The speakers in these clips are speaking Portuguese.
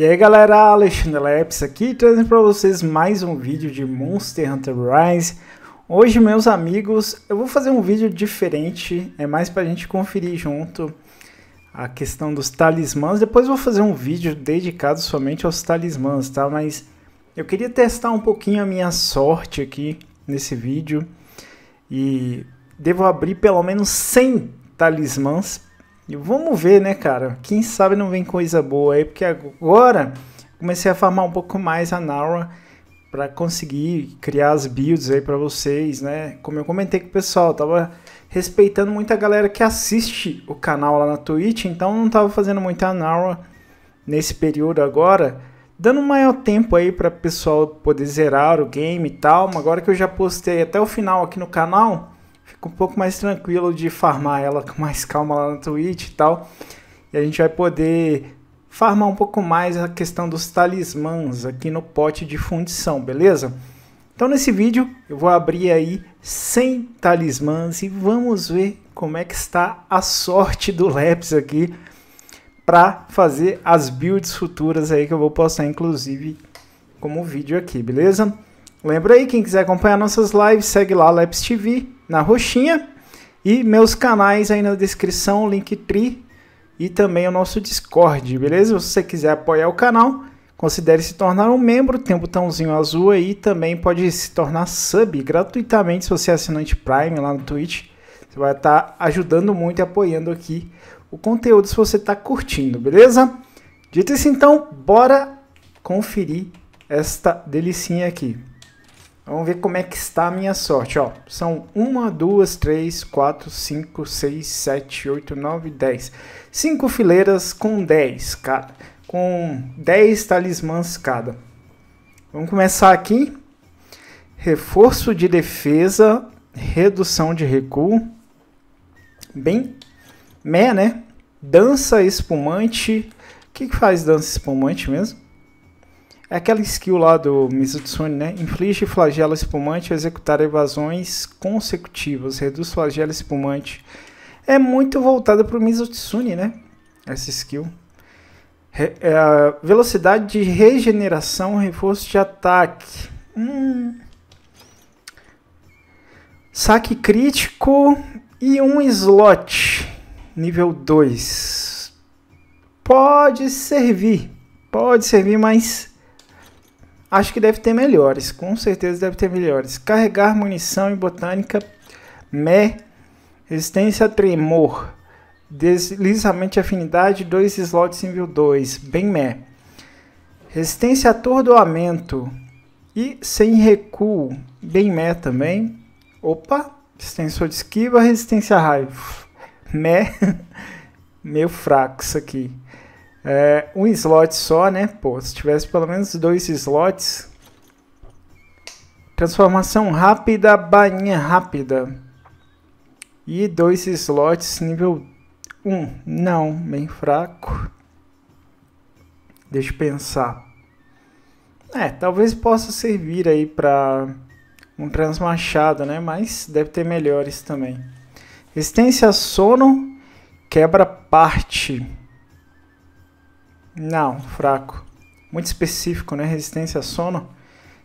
E aí galera, Alexandre Leps aqui, trazendo para vocês mais um vídeo de Monster Hunter Rise. Hoje, meus amigos, eu vou fazer um vídeo diferente, é mais para a gente conferir junto a questão dos talismãs. Depois vou fazer um vídeo dedicado somente aos talismãs, tá? Mas eu queria testar um pouquinho a minha sorte aqui nesse vídeo. E devo abrir pelo menos 100 talismãs e vamos ver, né, cara? Quem sabe não vem coisa boa aí, porque agora comecei a farmar um pouco mais a Nara para conseguir criar as builds aí para vocês, né? Como eu comentei com o pessoal, tava respeitando muita galera que assiste o canal lá na Twitch, então não tava fazendo muita Nara nesse período agora, dando maior tempo aí para o pessoal poder zerar o game e tal. mas Agora que eu já postei até o final aqui no canal, fica um pouco mais tranquilo de farmar ela com mais calma lá na Twitch e tal. E a gente vai poder farmar um pouco mais a questão dos talismãs aqui no pote de fundição, beleza? Então nesse vídeo eu vou abrir aí 100 talismãs e vamos ver como é que está a sorte do Leps aqui para fazer as builds futuras aí que eu vou postar inclusive como vídeo aqui, beleza? Lembra aí, quem quiser acompanhar nossas lives, segue lá Laps TV na roxinha. E meus canais aí na descrição, Linktree e também o nosso Discord, beleza? Se você quiser apoiar o canal, considere se tornar um membro, tem um botãozinho azul aí, também pode se tornar sub gratuitamente se você é assinante Prime lá no Twitch. Você vai estar tá ajudando muito e apoiando aqui o conteúdo se você está curtindo, beleza? Dito isso então, bora conferir esta delicinha aqui. Vamos ver como é que está a minha sorte, ó. São 1, 2, 3, 4, 5, 6, 7, 8, 9, 10. 5 fileiras com 10, cara. Com 10 talismãs cada. Vamos começar aqui. Reforço de defesa, redução de recuo. Bem, mé, né? Dança espumante. O que, que faz dança espumante mesmo? É aquela skill lá do Mizutsune, né? Inflige flagelo espumante ao executar evasões consecutivas. Reduz flagelo espumante. É muito voltada para o Mizutsune, né? Essa skill. Re é velocidade de regeneração, reforço de ataque. Hum. Saque crítico e um slot. Nível 2. Pode servir. Pode servir, mas Acho que deve ter melhores, com certeza deve ter melhores. Carregar munição em botânica, mé, resistência a tremor, deslizamento de afinidade, dois slots nível 2, bem mé. Resistência a atordoamento e sem recuo, bem mé também. Opa, extensor de esquiva, resistência a raio, mé, meio fraco isso aqui. É, um slot só, né? Pô, se tivesse pelo menos dois slots. Transformação rápida, bainha rápida. E dois slots nível 1. Um. Não, bem fraco. Deixa eu pensar. É, talvez possa servir aí para um transmachado, né? Mas deve ter melhores também. Resistência a sono, quebra parte. Não, fraco. Muito específico, né? Resistência a sono,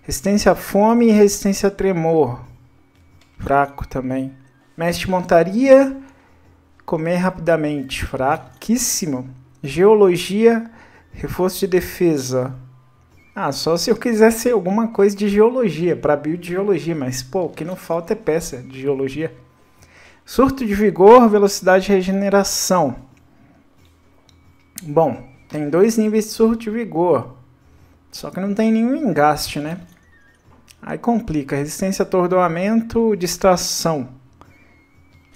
resistência a fome e resistência a tremor. Fraco também. Mestre montaria, comer rapidamente. Fraquíssimo. Geologia, reforço de defesa. Ah, só se eu quisesse alguma coisa de geologia, para biogeologia, mas pô, o que não falta é peça de geologia. Surto de vigor, velocidade de regeneração. Bom, tem dois níveis de surto de vigor. Só que não tem nenhum engaste, né? Aí complica. Resistência, atordoamento, distração.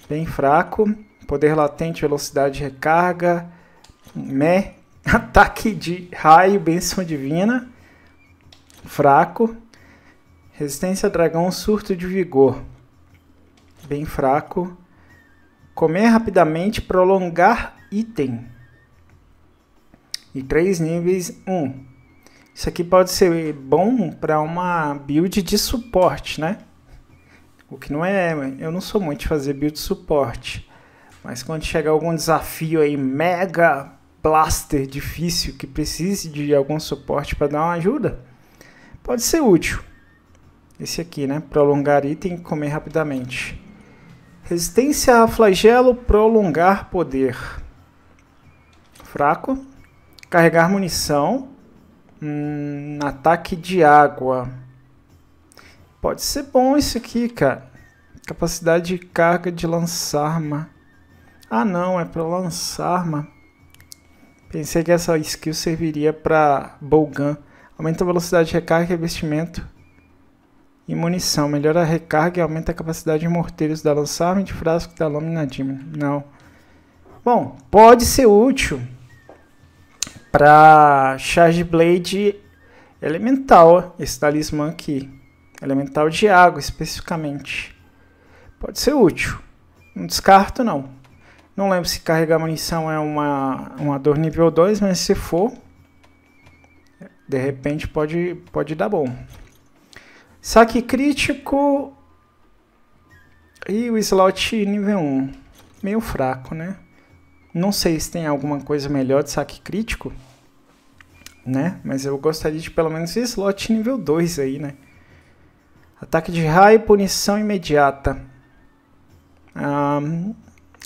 Bem fraco. Poder latente, velocidade de recarga. Mé. Ataque de raio, bênção divina. Fraco. Resistência dragão, surto de vigor. Bem fraco. Comer rapidamente, prolongar item e três níveis 1. Isso aqui pode ser bom para uma build de suporte, né? O que não é, eu não sou muito de fazer build de suporte. Mas quando chegar algum desafio aí mega blaster difícil que precise de algum suporte para dar uma ajuda, pode ser útil. Esse aqui, né? Prolongar item e comer rapidamente. Resistência a flagelo, prolongar poder. Fraco. Carregar munição. Hum, ataque de água. Pode ser bom isso aqui, cara. Capacidade de carga de lançar arma. Ah, não, é para lançar arma. Pensei que essa skill serviria para bolgan. Aumenta a velocidade de recarga e e munição. Melhora a recarga e aumenta a capacidade de morteiros da lançarma e de frasco da lâmina dimmer. Não. Bom, pode ser útil para Charge Blade Elemental, esse talismã aqui. Elemental de água, especificamente. Pode ser útil. Não descarto, não. Não lembro se carregar munição é uma, uma dor nível 2, mas se for, de repente pode, pode dar bom. Saque crítico e o slot nível 1. Meio fraco, né? Não sei se tem alguma coisa melhor de saque crítico, né? Mas eu gostaria de pelo menos slot nível 2 aí, né? Ataque de raio, punição imediata.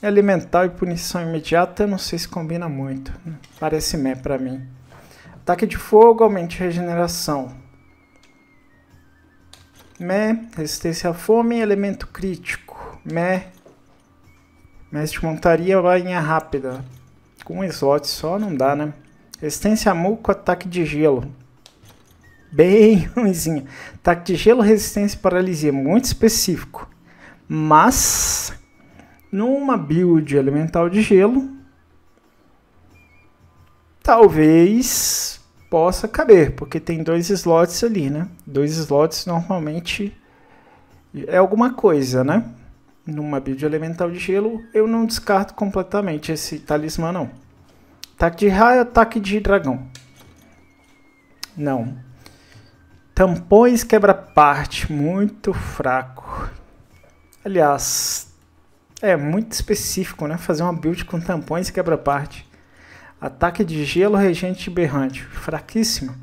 elemental e punição imediata, eu não sei se combina muito. Né? Parece meh pra mim. Ataque de fogo, aumente regeneração. Meh, resistência à fome, elemento crítico. Meh, Mestre tipo, de montaria, varinha rápida. Com um slot só não dá, né? Resistência a muco, ataque de gelo. Bem ruimzinho. Ataque de gelo, resistência e paralisia. Muito específico. Mas, numa build elemental de gelo, talvez possa caber, porque tem dois slots ali, né? Dois slots normalmente é alguma coisa, né? numa build elemental de gelo, eu não descarto completamente esse talismã não. Ataque de raio, ataque de dragão. Não. Tampões quebra-parte, muito fraco. Aliás, é muito específico, né? Fazer uma build com tampões quebra-parte. Ataque de gelo, regente berrante. Fraquíssimo.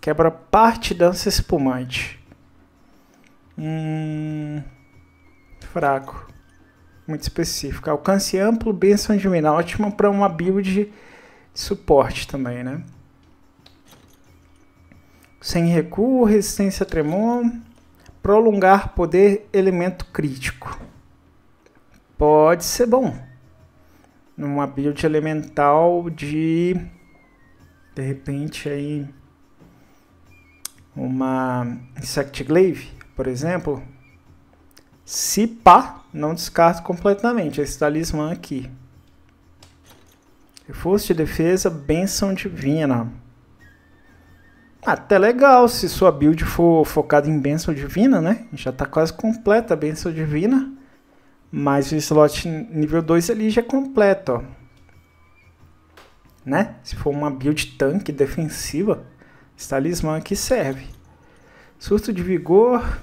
Quebra-parte, dança espumante. Hum fraco, muito específico. Alcance amplo, bênção divina ótimo para uma build de suporte também, né? Sem recuo, resistência a tremor, prolongar poder, elemento crítico. Pode ser bom. Numa build elemental de de repente aí uma Insect Glaive, por exemplo, se pá, não descarto completamente esse talismã aqui. Reforço de defesa, benção divina. Até legal se sua build for focada em benção divina, né? Já tá quase completa a benção divina. Mas o slot nível 2 ali já é completo, ó. Né? Se for uma build tanque defensiva, esse talismã aqui serve. Surto de vigor,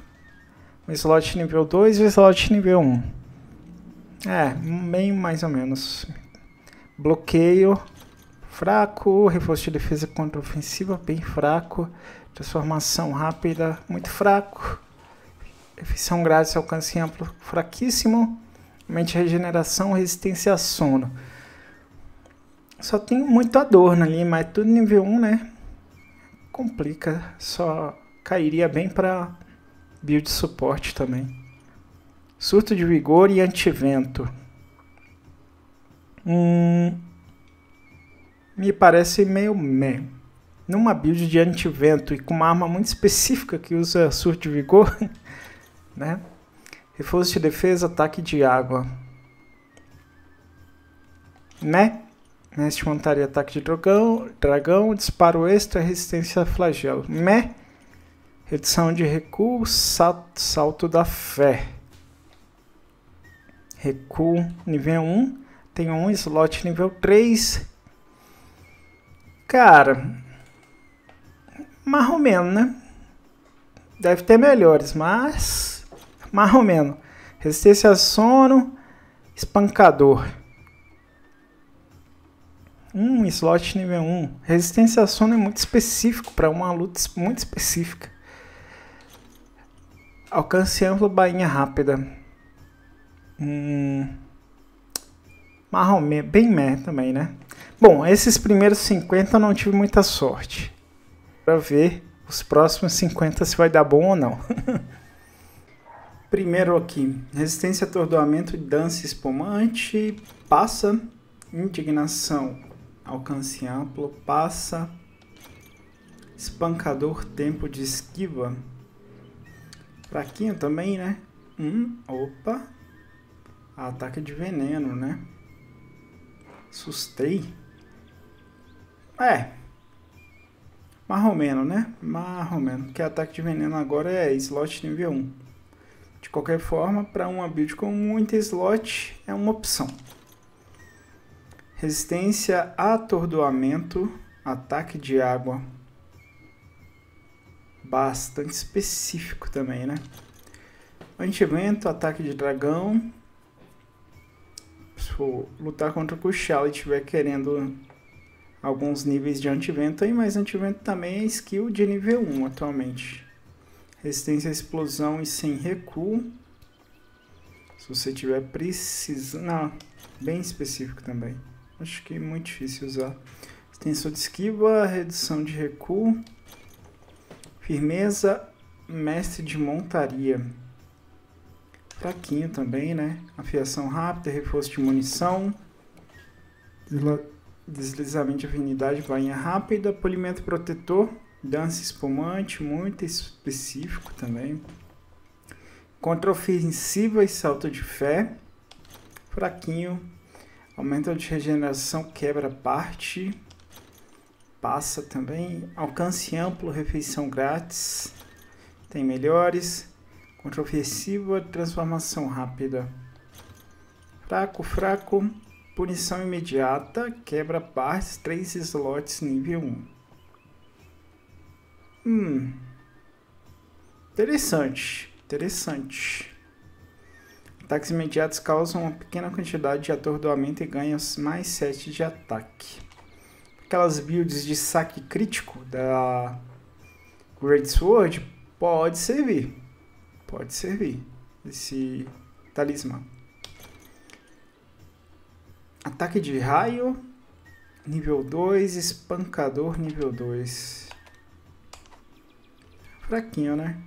um slot nível 2 e um slot nível 1. É, meio mais ou menos. Bloqueio fraco, reforço de defesa contra ofensiva bem fraco, transformação rápida muito fraco, eficiência grátis alcance amplo fraquíssimo, mente regeneração, resistência a sono. Só tem muito adorno ali, mas tudo nível 1, né? Complica, só cairia bem para build suporte também. Surto de vigor e antivento. Hum, me parece meio meh. Numa build de antivento e com uma arma muito específica que usa surto de vigor, né? Reforço de defesa, ataque de água. Né? Mestre montaria ataque de dragão, dragão, disparo extra, resistência a flagelo. Meh. Redução de recuo, salto, salto da fé. Recuo nível 1. Tem um slot nível 3. Cara, mais ou menos, né? Deve ter melhores, mas mais ou menos. Resistência a sono, espancador. Um slot nível 1. Resistência a sono é muito específico para uma luta muito específica. Alcance amplo, bainha rápida. Hum, marrom, bem meh também, né? Bom, esses primeiros 50 eu não tive muita sorte. Para ver os próximos 50 se vai dar bom ou não. Primeiro aqui, resistência, atordoamento, dança espumante, passa, indignação, alcance amplo, passa, espancador, tempo de esquiva, Fraquinho também, né? Hum, opa. Ataque de veneno, né? Assustei. É. Marromeno, né? Marromeno. Porque ataque de veneno agora é slot nível 1. De qualquer forma, para uma build com muita slot, é uma opção. Resistência atordoamento, ataque de água bastante específico também, né? Antivento, ataque de dragão. Se for lutar contra o Kushal e estiver querendo alguns níveis de antivento aí, mas antivento também é skill de nível 1 atualmente. Resistência à explosão e sem recuo. Se você tiver precisando... Não, bem específico também. Acho que é muito difícil usar. Extensão de esquiva, redução de recuo. Firmeza, mestre de montaria. Fraquinho também, né? Afiação rápida, reforço de munição. Deslizamento de afinidade, bainha rápida, polimento protetor, dança espumante, muito específico também. ofensiva e salto de fé. Fraquinho. Aumento de regeneração, quebra parte passa também. Alcance amplo, refeição grátis. Tem melhores. Contraofensiva, transformação rápida. Fraco, fraco. Punição imediata, quebra partes, 3 slots nível 1. Hum. Interessante, interessante. Ataques imediatos causam uma pequena quantidade de atordoamento e ganham mais 7 de ataque aquelas builds de saque crítico da Great Sword, pode servir. Pode servir esse talismã. Ataque de raio, nível 2, espancador nível 2. Fraquinho, né?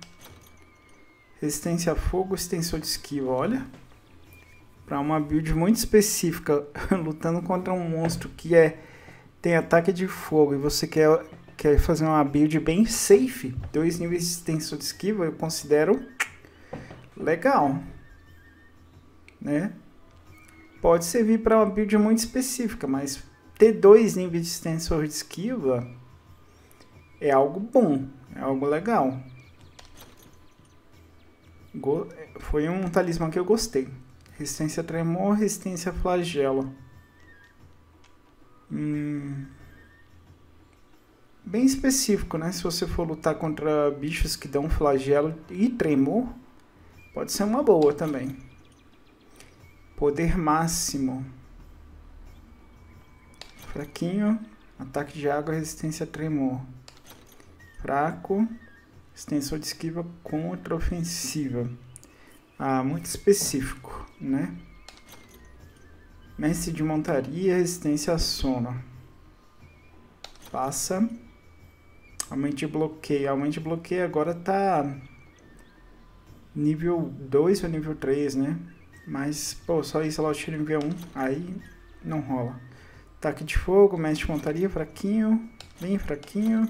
Resistência a fogo, extensor de esquiva, olha. Para uma build muito específica, lutando contra um monstro que é tem ataque de fogo e você quer, quer fazer uma build bem safe, dois níveis de extensão de esquiva, eu considero legal. Né? Pode servir para uma build muito específica, mas ter dois níveis de extensor de esquiva é algo bom, é algo legal. Go Foi um talismã que eu gostei. Resistência a tremor, resistência a flagelo hum, bem específico, né? Se você for lutar contra bichos que dão flagelo e tremor, pode ser uma boa também. Poder máximo. Fraquinho, ataque de água, resistência a tremor. Fraco, extensor de esquiva contra ofensiva. Ah, muito específico, né? Mestre de montaria, resistência a sono. Passa. Aumente bloqueio. Aumente bloqueio agora tá nível 2 ou nível 3, né? Mas, pô, só isso ela tira nível 1, aí não rola. Ataque de fogo, mestre de montaria, fraquinho, bem fraquinho.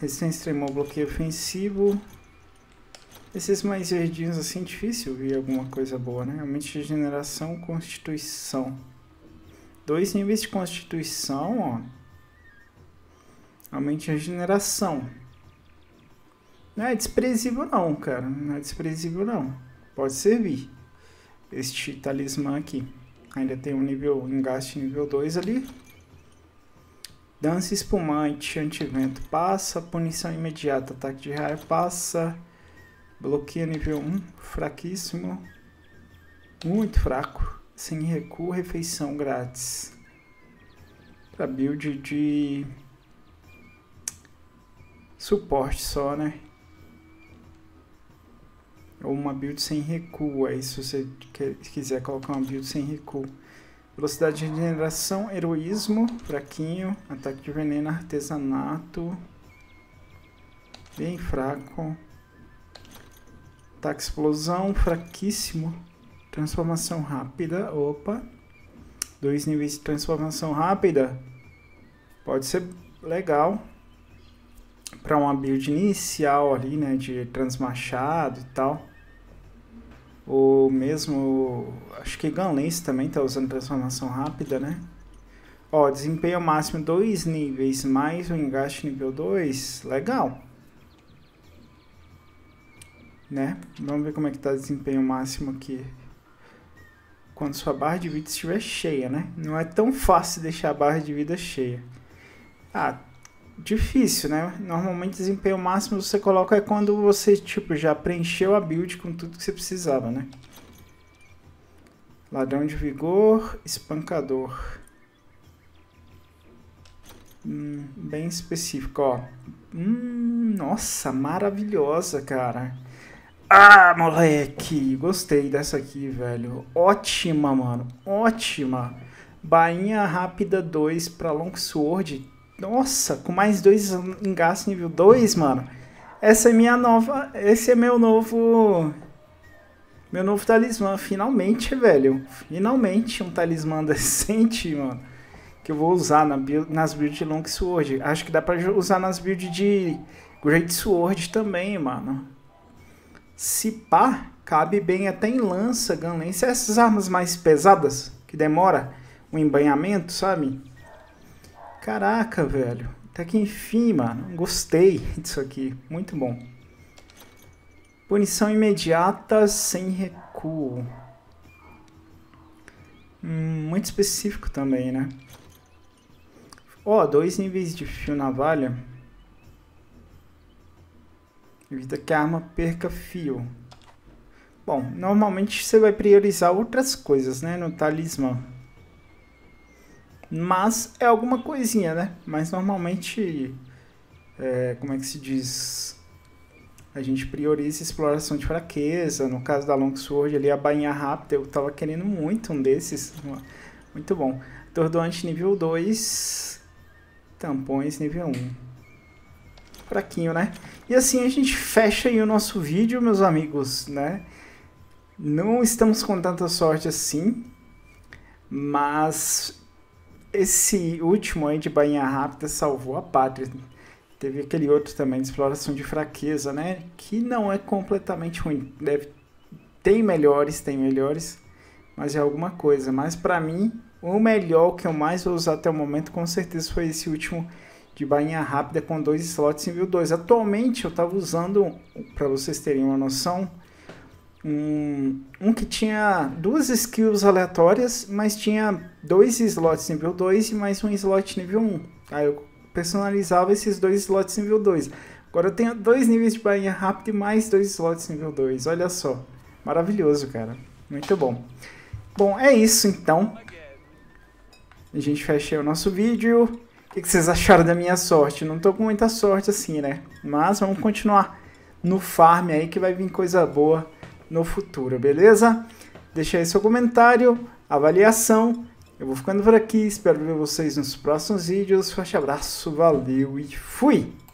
Resistência extremou, bloqueio ofensivo, esses mais verdinhos assim, é difícil vir alguma coisa boa, né? Realmente regeneração, constituição. Dois níveis de constituição, ó. Realmente, regeneração. Não é desprezível não, cara. Não é desprezível não. Pode servir. Este talismã aqui. Ainda tem um nível, engaste nível 2 ali. Dança espumante, antivento passa, punição imediata, ataque de raio passa. Bloqueia nível 1, fraquíssimo. Muito fraco. Sem recuo, refeição grátis. Pra build de... Suporte só, né? Ou uma build sem recuo, aí se você quer, quiser colocar uma build sem recuo. Velocidade de regeneração, heroísmo, fraquinho, ataque de veneno, artesanato, bem fraco. Ataque explosão, fraquíssimo. Transformação rápida, opa. Dois níveis de transformação rápida. Pode ser legal. Para uma build inicial ali, né? De transmachado e tal. Ou mesmo... Acho que Gunlance também tá usando transformação rápida, né? Ó, desempenho máximo dois níveis mais um engaste nível 2. Legal né? Vamos ver como é que tá o desempenho máximo aqui. Quando sua barra de vida estiver cheia, né? Não é tão fácil deixar a barra de vida cheia. Ah, difícil, né? Normalmente desempenho máximo você coloca é quando você, tipo, já preencheu a build com tudo que você precisava, né? Ladrão de vigor, espancador. Hum, bem específico, ó. Hum, nossa, maravilhosa, cara. Ah, moleque, gostei dessa aqui, velho. Ótima, mano. Ótima. Bainha rápida 2 pra Longsword. Nossa, com mais dois engastes nível 2, mano. Essa é minha nova, esse é meu novo meu novo talismã, finalmente, velho. Finalmente um talismã decente, mano. Que eu vou usar na build, nas builds de Longsword. Acho que dá pra usar nas builds de Great Sword também, mano. Se pá, cabe bem até em lança, ganlance, essas armas mais pesadas, que demora o um embanhamento, sabe? Caraca, velho. Até que enfim, mano. Gostei disso aqui. Muito bom. Punição imediata sem recuo. Hum, muito específico também, né? Ó, oh, dois níveis de fio navalha. Evita que a arma perca fio. Bom, normalmente você vai priorizar outras coisas, né? No talismã. Mas é alguma coisinha, né? Mas normalmente... É, como é que se diz? A gente prioriza exploração de fraqueza. No caso da Longsword ali, a bainha rápida. Eu tava querendo muito um desses. Muito bom. Atordoante nível 2. Tampões nível 1 fraquinho, né? E assim a gente fecha aí o nosso vídeo, meus amigos, né? Não estamos com tanta sorte assim, mas esse último aí de Bainha Rápida salvou a pátria. Teve aquele outro também de exploração de fraqueza, né? Que não é completamente ruim. Deve... Tem melhores, tem melhores, mas é alguma coisa. Mas para mim, o melhor que eu mais vou usar até o momento, com certeza, foi esse último de bainha rápida com dois slots em view 2. Atualmente eu estava usando, para vocês terem uma noção, um, um que tinha duas skills aleatórias, mas tinha dois slots nível 2 e mais um slot nível 1. Aí eu personalizava esses dois slots nível 2. Agora eu tenho dois níveis de bainha rápida e mais dois slots nível 2. Olha só. Maravilhoso, cara. Muito bom. Bom, é isso então. A gente fecha o nosso vídeo. O que vocês acharam da minha sorte? Não tô com muita sorte assim, né? Mas vamos continuar no farm aí que vai vir coisa boa no futuro, beleza? Deixa aí seu comentário, avaliação. Eu vou ficando por aqui, espero ver vocês nos próximos vídeos. Forte abraço, valeu e fui!